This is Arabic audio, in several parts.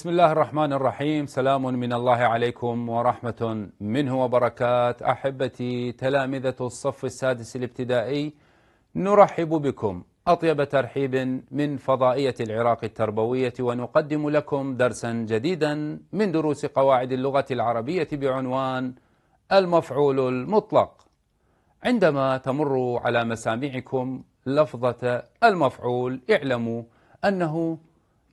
بسم الله الرحمن الرحيم سلام من الله عليكم ورحمة منه وبركات أحبتي تلامذة الصف السادس الابتدائي نرحب بكم أطيب ترحيب من فضائية العراق التربوية ونقدم لكم درسا جديدا من دروس قواعد اللغة العربية بعنوان المفعول المطلق عندما تمر على مسامعكم لفظة المفعول اعلموا أنه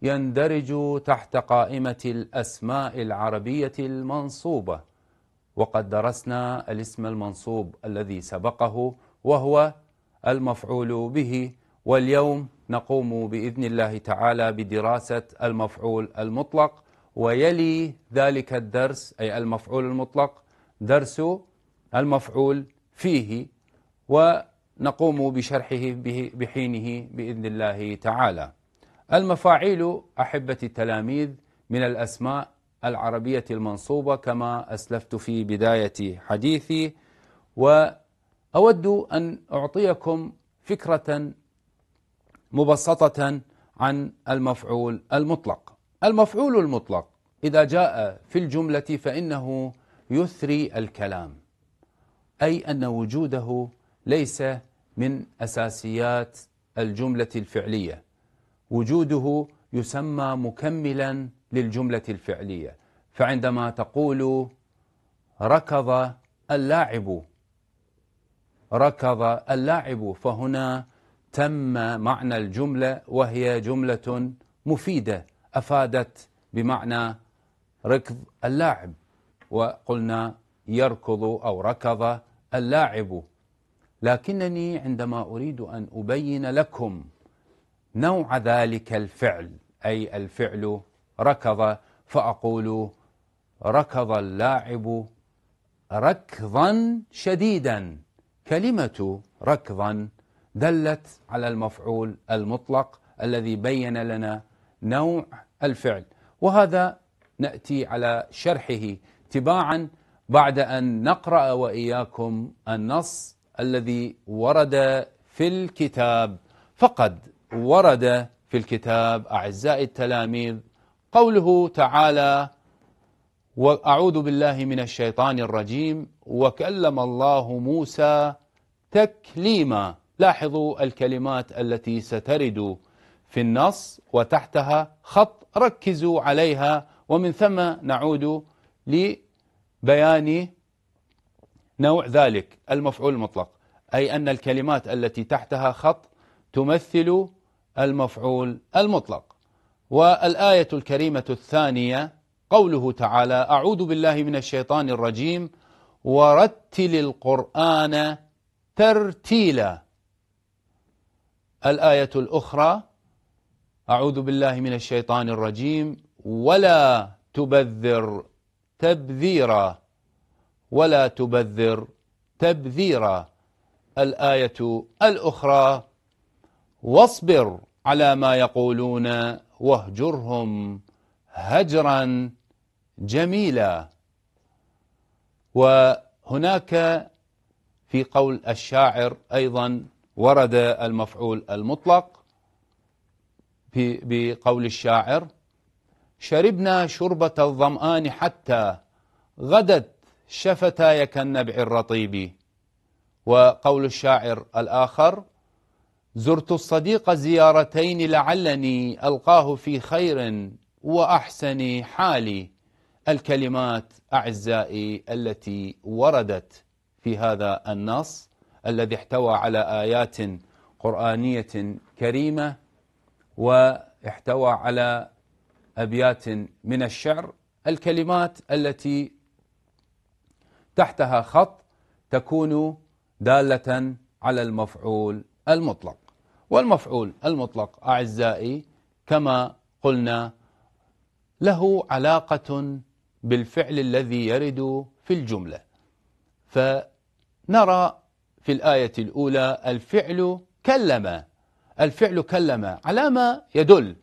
يندرج تحت قائمة الأسماء العربية المنصوبة وقد درسنا الاسم المنصوب الذي سبقه وهو المفعول به واليوم نقوم بإذن الله تعالى بدراسة المفعول المطلق ويلي ذلك الدرس أي المفعول المطلق درس المفعول فيه ونقوم بشرحه بحينه بإذن الله تعالى المفاعيل أحبة التلاميذ من الأسماء العربية المنصوبة كما أسلفت في بداية حديثي وأود أن أعطيكم فكرة مبسطة عن المفعول المطلق المفعول المطلق إذا جاء في الجملة فإنه يثري الكلام أي أن وجوده ليس من أساسيات الجملة الفعلية وجوده يسمى مكملا للجملة الفعلية فعندما تقول ركض اللاعب ركض اللاعب فهنا تم معنى الجملة وهي جملة مفيدة أفادت بمعنى ركض اللاعب وقلنا يركض أو ركض اللاعب لكنني عندما أريد أن أبين لكم نوع ذلك الفعل أي الفعل ركض فأقول ركض اللاعب ركضا شديدا كلمة ركضا دلت على المفعول المطلق الذي بين لنا نوع الفعل وهذا نأتي على شرحه تباعا بعد أن نقرأ وإياكم النص الذي ورد في الكتاب فقد ورد في الكتاب أعزائي التلاميذ قوله تعالى وأعوذ بالله من الشيطان الرجيم وكلم الله موسى تكليما لاحظوا الكلمات التي سترد في النص وتحتها خط ركزوا عليها ومن ثم نعود لبيان نوع ذلك المفعول المطلق أي أن الكلمات التي تحتها خط تمثل المفعول المطلق والآية الكريمة الثانية قوله تعالى أعوذ بالله من الشيطان الرجيم ورتل القرآن ترتيلا الآية الأخرى أعوذ بالله من الشيطان الرجيم ولا تبذر تبذيرا ولا تبذر تبذيرا الآية الأخرى واصبر على ما يقولون واهجرهم هجرا جميلا وهناك في قول الشاعر أيضا ورد المفعول المطلق بقول الشاعر شربنا شربة الظمآن حتى غدت شفتاي كالنبع الرطيب وقول الشاعر الآخر زرت الصديق زيارتين لعلني ألقاه في خير وأحسن حالي الكلمات أعزائي التي وردت في هذا النص الذي احتوى على آيات قرآنية كريمة واحتوى على أبيات من الشعر الكلمات التي تحتها خط تكون دالة على المفعول المطلق والمفعول المطلق أعزائي كما قلنا له علاقة بالفعل الذي يرد في الجملة فنرى في الآية الأولى الفعل كلم الفعل كلم على ما يدل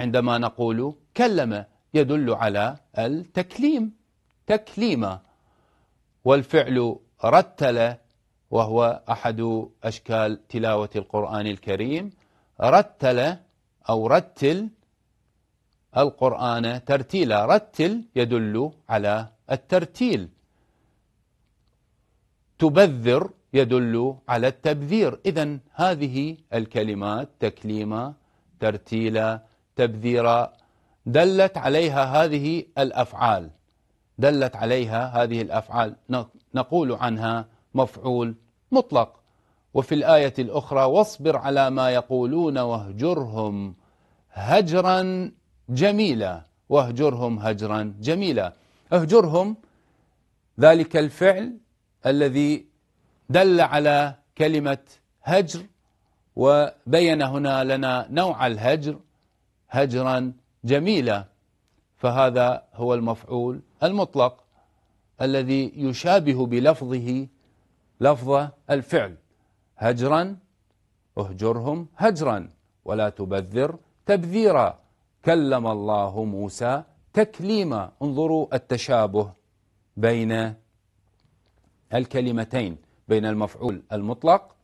عندما نقول كلم يدل على التكليم تكليما والفعل رتل وهو أحد أشكال تلاوة القرآن الكريم رتل أو رتل القرآن ترتيلا رتل يدل على الترتيل تبذر يدل على التبذير إذا هذه الكلمات تكليما ترتيلا تبذيرا دلت عليها هذه الأفعال دلت عليها هذه الأفعال نقول عنها مفعول مطلق وفي الآية الأخرى واصبر على ما يقولون واهجرهم هجرا جميلا واهجرهم هجرا جميلا اهجرهم ذلك الفعل الذي دل على كلمة هجر وبين هنا لنا نوع الهجر هجرا جميلا فهذا هو المفعول المطلق الذي يشابه بلفظه لفظ الفعل هجرا اهجرهم هجرا ولا تبذر تبذيرا كلم الله موسى تكليما انظروا التشابه بين الكلمتين بين المفعول المطلق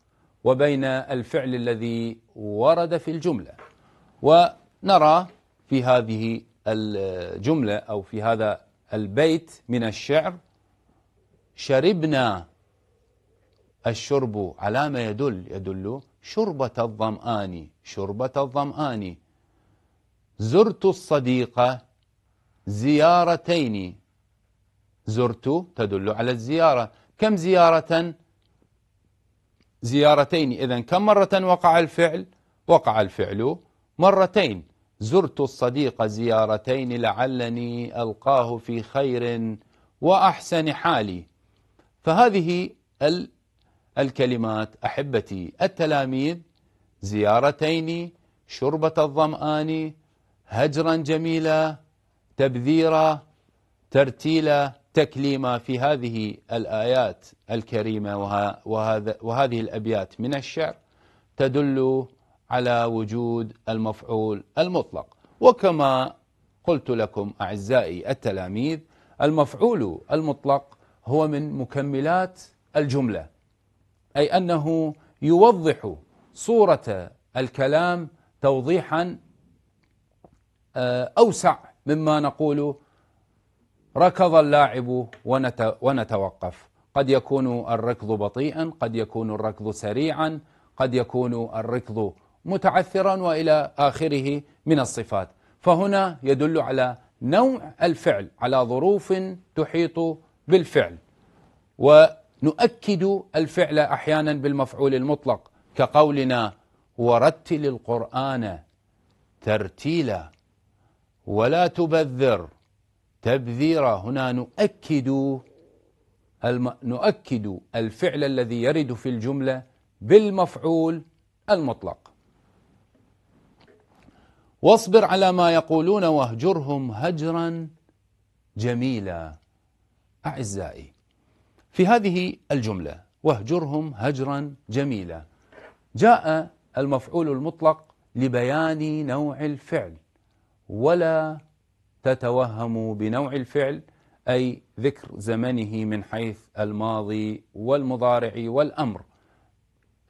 وبين الفعل الذي ورد في الجمله ونرى في هذه الجمله او في هذا البيت من الشعر شربنا الشرب على ما يدل يدل شربة الظمآن شربة الظمآن زرت الصديقة زيارتين زرت تدل على الزيارة كم زيارة زيارتين إذا كم مرة وقع الفعل وقع الفعل مرتين زرت الصديق زيارتين لعلني ألقاه في خير وأحسن حالي فهذه الكلمات أحبتي التلاميذ زيارتين شربة الظمآن هجرا جميلا تبذيرا ترتيلا تكليما في هذه الآيات الكريمة وهذا وهذه الأبيات من الشعر تدل على وجود المفعول المطلق وكما قلت لكم أعزائي التلاميذ المفعول المطلق هو من مكملات الجملة أي أنه يوضح صورة الكلام توضيحا آه، أوسع مما نقول ركض اللاعب ونتوقف قد يكون الركض بطيئا قد يكون الركض سريعا قد يكون الركض متعثرا والى اخره من الصفات فهنا يدل على نوع الفعل على ظروف تحيط بالفعل و نؤكد الفعل احيانا بالمفعول المطلق كقولنا ورتل القرآن ترتيلا ولا تبذر تبذيرا هنا نؤكد الم... نؤكد الفعل الذي يرد في الجملة بالمفعول المطلق واصبر على ما يقولون واهجرهم هجرا جميلا أعزائي في هذه الجملة واهجرهم هجرا جميلا جاء المفعول المطلق لبيان نوع الفعل ولا تتوهموا بنوع الفعل أي ذكر زمنه من حيث الماضي والمضارع والأمر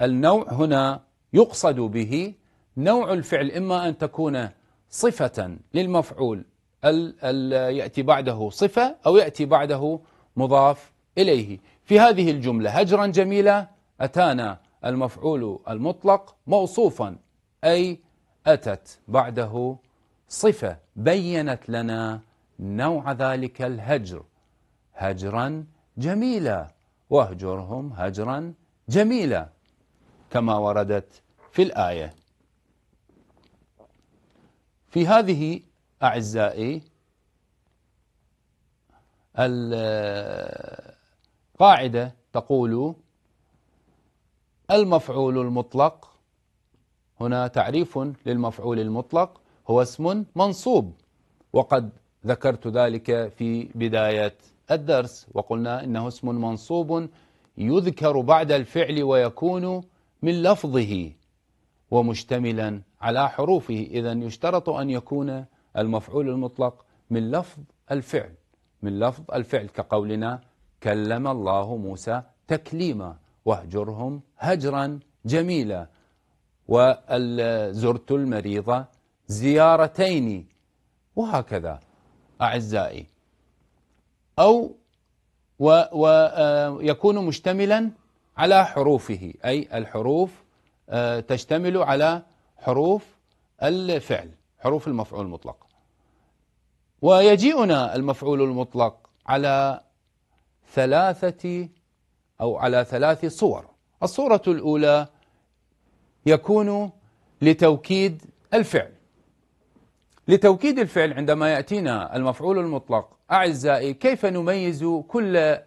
النوع هنا يقصد به نوع الفعل إما أن تكون صفة للمفعول ال ال يأتي بعده صفة أو يأتي بعده مضاف إليه في هذه الجملة هجرا جميلة أتانا المفعول المطلق موصوفا أي أتت بعده صفة بينت لنا نوع ذلك الهجر هجرا جميلا واهجرهم هجرا جميلا كما وردت في الآية في هذه أعزائي قاعدة تقول المفعول المطلق هنا تعريف للمفعول المطلق هو اسم منصوب وقد ذكرت ذلك في بداية الدرس وقلنا إنه اسم منصوب يذكر بعد الفعل ويكون من لفظه ومشتملا على حروفه إذا يشترط أن يكون المفعول المطلق من لفظ الفعل من لفظ الفعل كقولنا كلم الله موسى تكليما واهجرهم هجرا جميلا وزرت المريضة زيارتين وهكذا أعزائي أو ويكون آه، مشتملا على حروفه أي الحروف آه، تشتمل على حروف الفعل حروف المفعول المطلق ويجيئنا المفعول المطلق على ثلاثة أو على ثلاث صور الصورة الأولى يكون لتوكيد الفعل لتوكيد الفعل عندما يأتينا المفعول المطلق أعزائي كيف نميز كل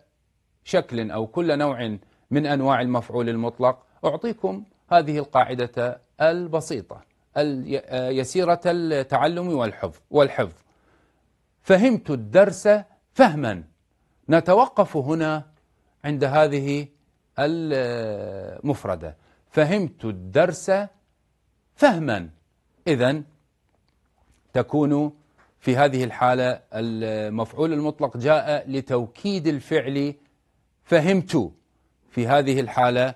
شكل أو كل نوع من أنواع المفعول المطلق أعطيكم هذه القاعدة البسيطة يسيرة التعلم والحفظ والحفظ فهمت الدرس فهما نتوقف هنا عند هذه المفردة فهمت الدرس فهما إذا تكون في هذه الحالة المفعول المطلق جاء لتوكيد الفعل فهمت في هذه الحالة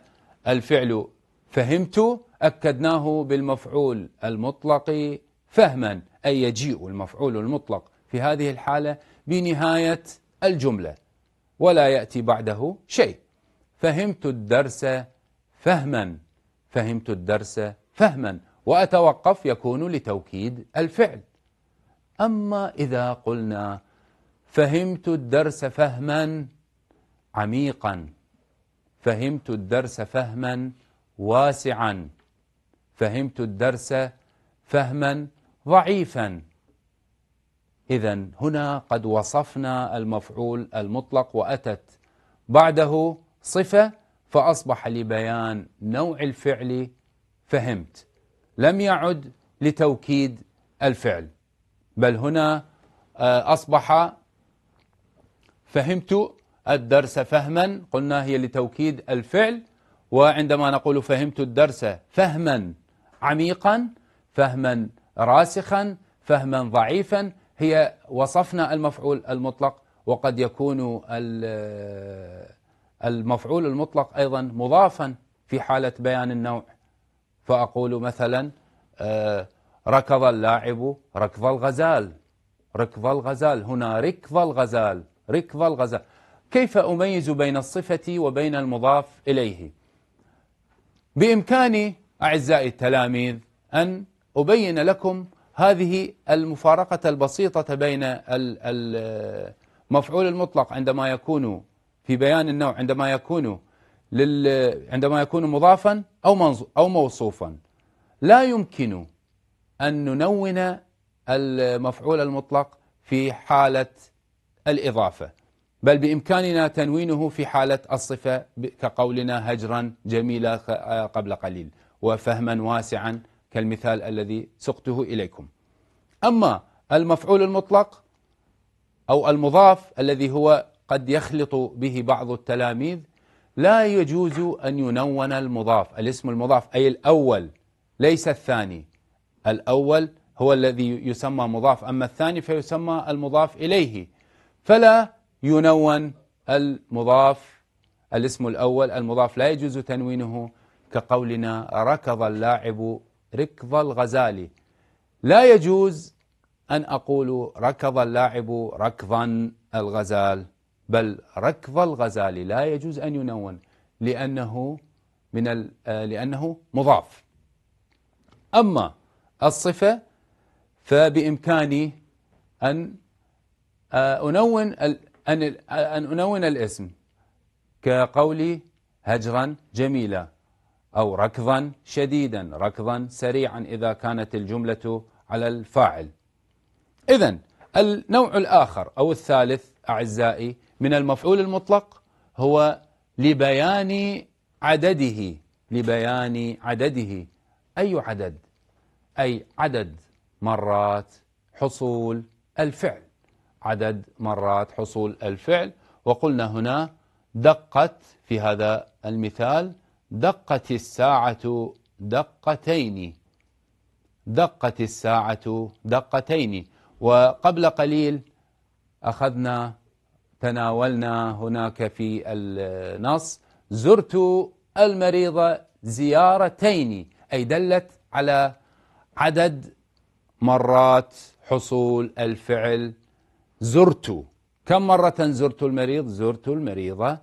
الفعل فهمت أكدناه بالمفعول المطلق فهما أي يجيء المفعول المطلق في هذه الحالة بنهاية الجملة ولا يأتي بعده شيء فهمت الدرس فهما فهمت الدرس فهما وأتوقف يكون لتوكيد الفعل أما إذا قلنا فهمت الدرس فهما عميقا فهمت الدرس فهما واسعا فهمت الدرس فهما ضعيفا إذا هنا قد وصفنا المفعول المطلق وأتت بعده صفة فأصبح لبيان نوع الفعل فهمت لم يعد لتوكيد الفعل بل هنا آه، أصبح فهمت الدرس فهما قلنا هي لتوكيد الفعل وعندما نقول فهمت الدرس فهما عميقا فهما راسخا فهما ضعيفا هي وصفنا المفعول المطلق وقد يكون المفعول المطلق أيضا مضافا في حالة بيان النوع فأقول مثلا آه، ركض اللاعب ركض الغزال ركض الغزال هنا ركض الغزال ركض الغزال كيف أميز بين الصفة وبين المضاف إليه بإمكاني أعزائي التلاميذ أن أبين لكم هذه المفارقة البسيطة بين المفعول المطلق عندما يكون في بيان النوع عندما يكون لل عندما يكون مضافا أو أو موصوفا لا يمكن أن ننون المفعول المطلق في حالة الإضافة بل بإمكاننا تنوينه في حالة الصفة كقولنا هجرا جميلا قبل قليل وفهما واسعا كالمثال الذي سقته إليكم أما المفعول المطلق أو المضاف الذي هو قد يخلط به بعض التلاميذ لا يجوز أن ينون المضاف الاسم المضاف أي الأول ليس الثاني الأول هو الذي يسمى مضاف أما الثاني فيسمى المضاف إليه فلا ينون المضاف الاسم الأول المضاف لا يجوز تنوينه كقولنا ركض اللاعب ركض الغزالي لا يجوز أن أقول ركض اللاعب ركضا الغزال بل ركض الغزالي لا يجوز أن ينون لأنه من آه، لأنه مضاف أما الصفة فبإمكاني أن آه، أنون آه، أن أنون الاسم كقولي هجرا جميلا أو ركضا شديدا ركضا سريعا إذا كانت الجملة على الفاعل إذا النوع الآخر أو الثالث أعزائي من المفعول المطلق هو لبيان عدده لبيان عدده أي عدد أي عدد مرات حصول الفعل عدد مرات حصول الفعل وقلنا هنا دقت في هذا المثال دقت الساعة دقتين دقت الساعة دقتين وقبل قليل أخذنا تناولنا هناك في النص زرت المريضة زيارتين أي دلت على عدد مرات حصول الفعل زرت كم مرة زرت المريض؟ زرت المريضة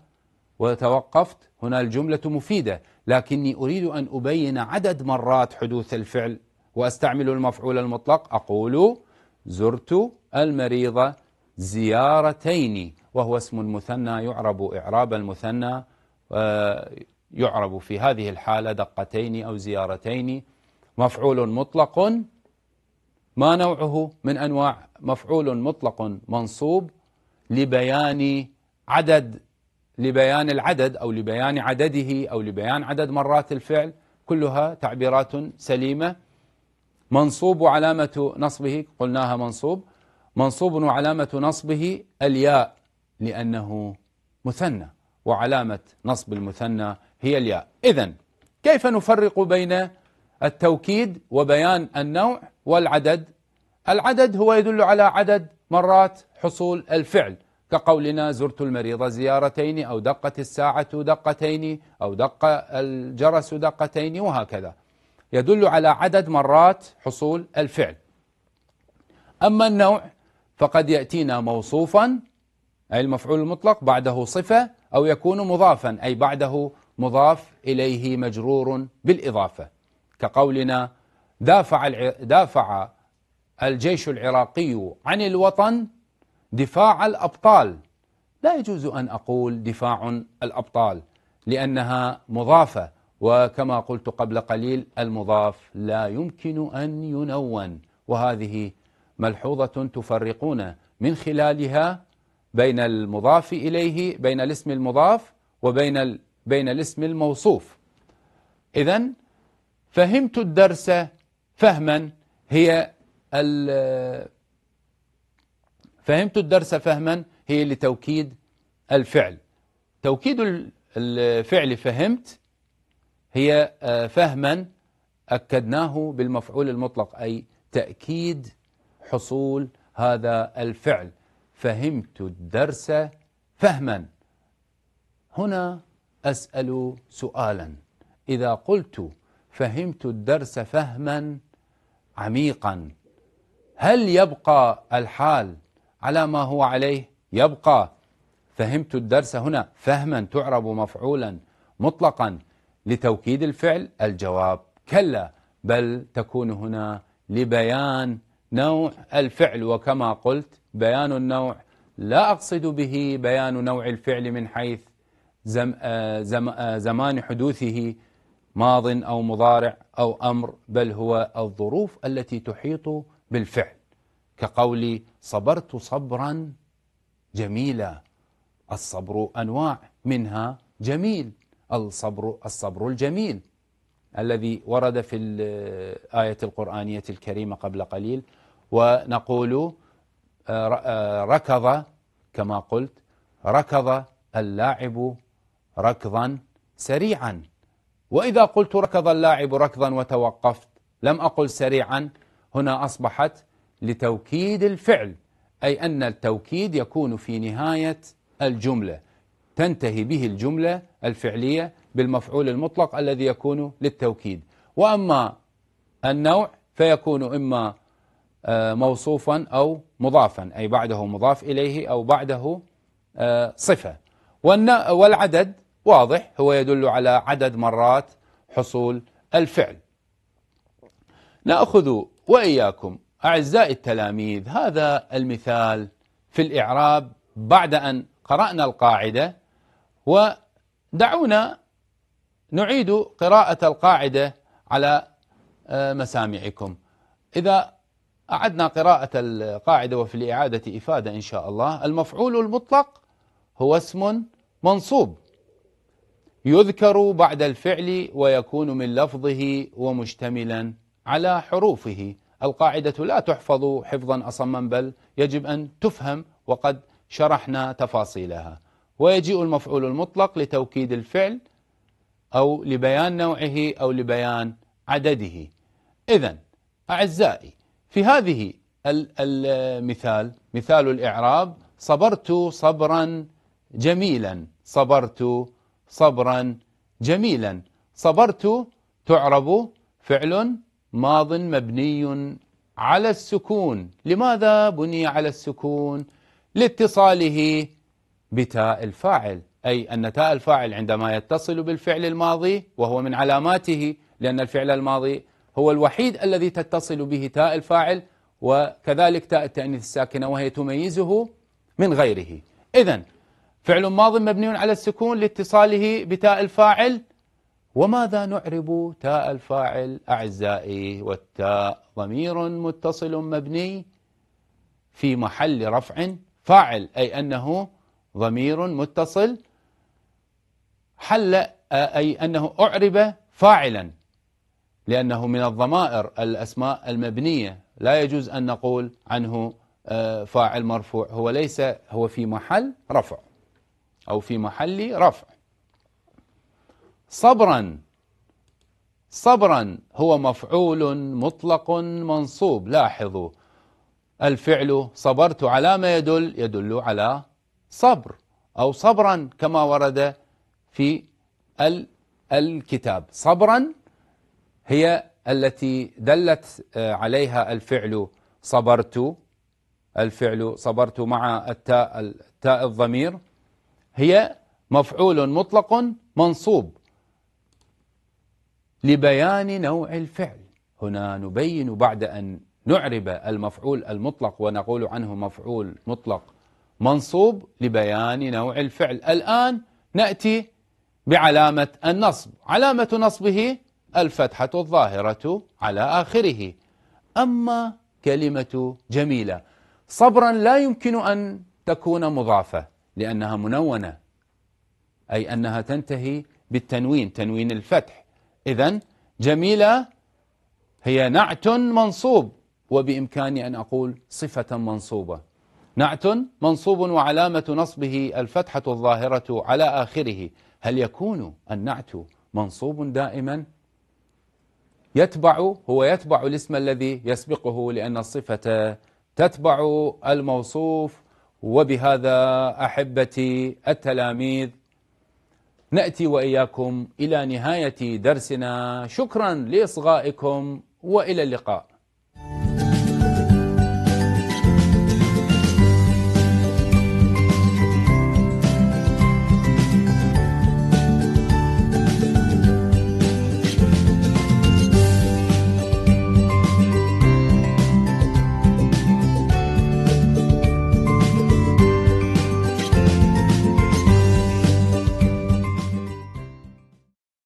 وتوقفت هنا الجملة مفيدة لكني أريد أن أبين عدد مرات حدوث الفعل وأستعمل المفعول المطلق أقول زرت المريضة زيارتين وهو اسم مثنى يعرب إعراب المثنى آه، يعرب في هذه الحالة دقتين أو زيارتين مفعول مطلق ما نوعه من أنواع مفعول مطلق منصوب لبيان عدد لبيان العدد أو لبيان عدده أو لبيان عدد مرات الفعل كلها تعبيرات سليمة منصوب وعلامة نصبه قلناها منصوب منصوب وعلامة نصبه الياء لأنه مثنى وعلامة نصب المثنى هي الياء إذا كيف نفرق بين التوكيد وبيان النوع والعدد العدد هو يدل على عدد مرات حصول الفعل كقولنا زرت المريض زيارتين أو دقت الساعة دقتين أو دق الجرس دقتين وهكذا يدل على عدد مرات حصول الفعل أما النوع فقد يأتينا موصوفا أي المفعول المطلق بعده صفة أو يكون مضافا أي بعده مضاف إليه مجرور بالإضافة كقولنا دافع, دافع الجيش العراقي عن الوطن دفاع الأبطال لا يجوز أن أقول دفاع الأبطال لأنها مضافة وكما قلت قبل قليل المضاف لا يمكن أن ينون وهذه ملحوظة تفرقون من خلالها بين المضاف إليه بين الاسم المضاف وبين بين الاسم الموصوف إذا فهمت الدرس فهما هي فهمتوا الدرس فهما هي لتوكيد الفعل توكيد الفعل فهمت هي آه، فهما أكدناه بالمفعول المطلق أي تأكيد حصول هذا الفعل فهمت الدرس فهما هنا أسأل سؤالا إذا قلت فهمت الدرس فهما عميقا هل يبقى الحال على ما هو عليه يبقى فهمت الدرس هنا فهما تعرب مفعولا مطلقا لتوكيد الفعل الجواب كلا بل تكون هنا لبيان نوع الفعل وكما قلت بيان النوع لا أقصد به بيان نوع الفعل من حيث زم آه، زم آه، زمان حدوثه ماض أو مضارع أو أمر بل هو الظروف التي تحيط بالفعل كقولي صبرت صبرا جميلا الصبر انواع منها جميل الصبر الصبر الجميل الذي ورد في الايه القرانيه الكريمه قبل قليل ونقول آه، آه، ركض كما قلت ركض اللاعب ركضا سريعا واذا قلت ركض اللاعب ركضا وتوقفت لم اقل سريعا هنا اصبحت لتوكيد الفعل أي أن التوكيد يكون في نهاية الجملة تنتهي به الجملة الفعلية بالمفعول المطلق الذي يكون للتوكيد وأما النوع فيكون إما آه، موصوفا أو مضافا أي بعده مضاف إليه أو بعده آه، صفة والعدد واضح هو يدل على عدد مرات حصول الفعل نأخذ وإياكم أعزائي التلاميذ هذا المثال في الإعراب بعد أن قرأنا القاعدة ودعونا نعيد قراءة القاعدة على آه، مسامعكم إذا أعدنا قراءة القاعدة وفي الإعادة إفادة إن شاء الله المفعول المطلق هو اسم منصوب يذكر بعد الفعل ويكون من لفظه ومشتملا على حروفه القاعدة لا تحفظ حفظا أصما بل يجب أن تفهم وقد شرحنا تفاصيلها ويجيء المفعول المطلق لتوكيد الفعل أو لبيان نوعه أو لبيان عدده إذا أعزائي في هذه المثال مثال الإعراب صبرت صبرا جميلا صبرت صبرا جميلا صبرت تعرب فعل ماض مبني على السكون لماذا بني على السكون لاتصاله بتاء الفاعل أي أن تاء الفاعل عندما يتصل بالفعل الماضي وهو من علاماته لأن الفعل الماضي هو الوحيد الذي تتصل به تاء الفاعل وكذلك تاء التأنيث الساكنة وهي تميزه من غيره إذا فعل ماض مبني على السكون لاتصاله بتاء الفاعل وماذا نعرب تاء الفاعل أعزائي والتاء ضمير متصل مبني في محل رفع فاعل أي أنه ضمير متصل حل أي أنه أعرب فاعلا لأنه من الضمائر الأسماء المبنية لا يجوز أن نقول عنه آه، فاعل مرفوع هو ليس هو في محل رفع أو في محل رفع صبرا صبرا هو مفعول مطلق منصوب لاحظوا الفعل صبرت على ما يدل يدل على صبر أو صبرا كما ورد في ال الكتاب صبرا هي التي دلت آه، عليها الفعل صبرت الفعل صبرت مع التاء التاء الضمير هي مفعول مطلق منصوب لبيان نوع الفعل هنا نبين بعد أن نعرب المفعول المطلق ونقول عنه مفعول مطلق منصوب لبيان نوع الفعل الآن نأتي بعلامة النصب علامة نصبه الفتحة الظاهرة على آخره أما كلمة جميلة صبرا لا يمكن أن تكون مضافة لأنها منونة أي أنها تنتهي بالتنوين تنوين الفتح إذا جميلة هي نعت منصوب وبإمكاني أن أقول صفة منصوبة نعت منصوب وعلامة نصبه الفتحة الظاهرة على آخره هل يكون النعت منصوب دائما يتبع هو يتبع الاسم الذي يسبقه لأن الصفة تتبع الموصوف وبهذا أحبتي التلاميذ نأتي وإياكم إلى نهاية درسنا شكرا لإصغائكم وإلى اللقاء